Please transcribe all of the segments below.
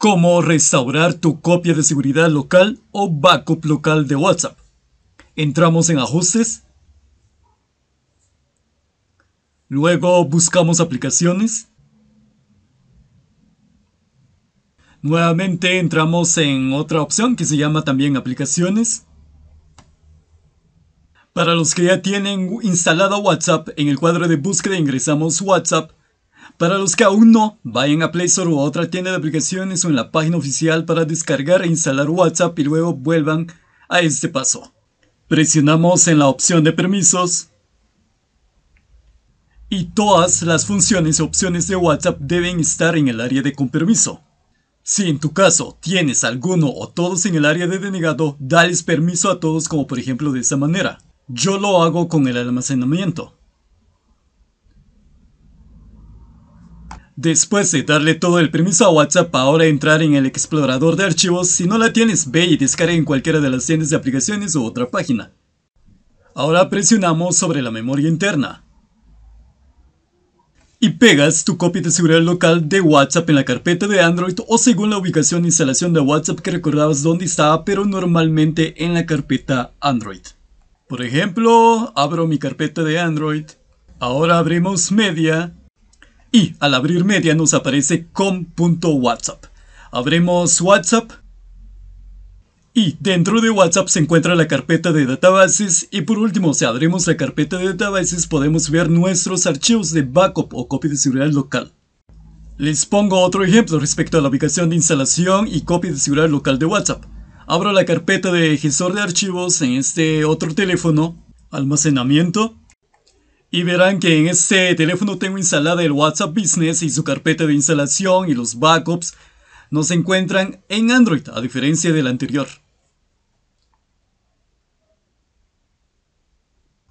cómo restaurar tu copia de seguridad local o backup local de WhatsApp. Entramos en ajustes. Luego buscamos aplicaciones. Nuevamente entramos en otra opción que se llama también aplicaciones. Para los que ya tienen instalado WhatsApp, en el cuadro de búsqueda ingresamos WhatsApp para los que aún no, vayan a Play Store o otra tienda de aplicaciones o en la página oficial para descargar e instalar WhatsApp y luego vuelvan a este paso. Presionamos en la opción de permisos y todas las funciones y opciones de WhatsApp deben estar en el área de con permiso. Si en tu caso tienes alguno o todos en el área de denegado, dales permiso a todos como por ejemplo de esta manera. Yo lo hago con el almacenamiento. Después de darle todo el permiso a WhatsApp ahora entrar en el explorador de archivos, si no la tienes ve y descarga en cualquiera de las tiendas de aplicaciones u otra página. Ahora presionamos sobre la memoria interna. Y pegas tu copia de seguridad local de WhatsApp en la carpeta de Android o según la ubicación de instalación de WhatsApp que recordabas dónde estaba, pero normalmente en la carpeta Android. Por ejemplo, abro mi carpeta de Android. Ahora abrimos Media y al abrir media nos aparece com.whatsapp. Abremos WhatsApp y dentro de WhatsApp se encuentra la carpeta de databases y por último si abrimos la carpeta de databases podemos ver nuestros archivos de backup o copia de seguridad local. Les pongo otro ejemplo respecto a la ubicación de instalación y copia de seguridad local de WhatsApp. Abro la carpeta de gestor de archivos en este otro teléfono, almacenamiento, y verán que en este teléfono tengo instalado el WhatsApp Business y su carpeta de instalación y los backups no se encuentran en Android, a diferencia del anterior.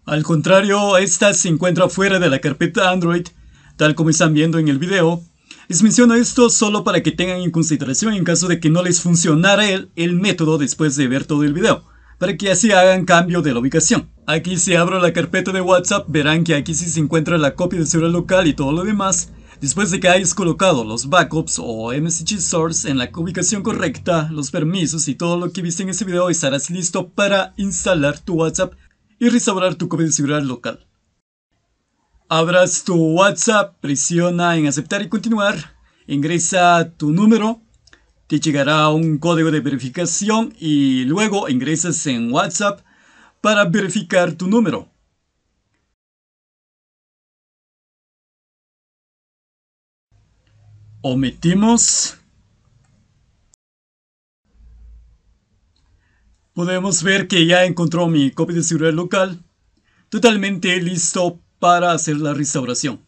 Al contrario, esta se encuentra fuera de la carpeta Android, tal como están viendo en el video. Les menciono esto solo para que tengan en consideración en caso de que no les funcionara el, el método después de ver todo el video para que así hagan cambio de la ubicación. Aquí si abro la carpeta de WhatsApp verán que aquí sí se encuentra la copia de seguridad local y todo lo demás. Después de que hayas colocado los backups o msg source en la ubicación correcta, los permisos y todo lo que viste en este video estarás listo para instalar tu WhatsApp y restaurar tu copia de seguridad local. Abras tu WhatsApp, presiona en aceptar y continuar, ingresa tu número te llegará un código de verificación y luego ingresas en WhatsApp para verificar tu número. Omitimos. Podemos ver que ya encontró mi copia de seguridad local totalmente listo para hacer la restauración.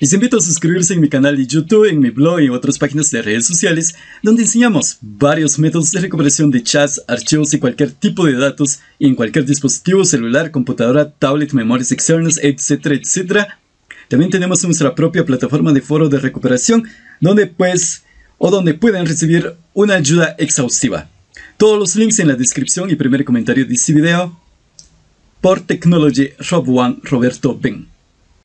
Les invito a suscribirse en mi canal de YouTube, en mi blog y en otras páginas de redes sociales, donde enseñamos varios métodos de recuperación de chats, archivos y cualquier tipo de datos en cualquier dispositivo celular, computadora, tablet, memorias externas, etcétera, etcétera. También tenemos nuestra propia plataforma de foro de recuperación, donde pues o donde pueden recibir una ayuda exhaustiva. Todos los links en la descripción y primer comentario de este video por Technology Rob 1 Roberto Ben.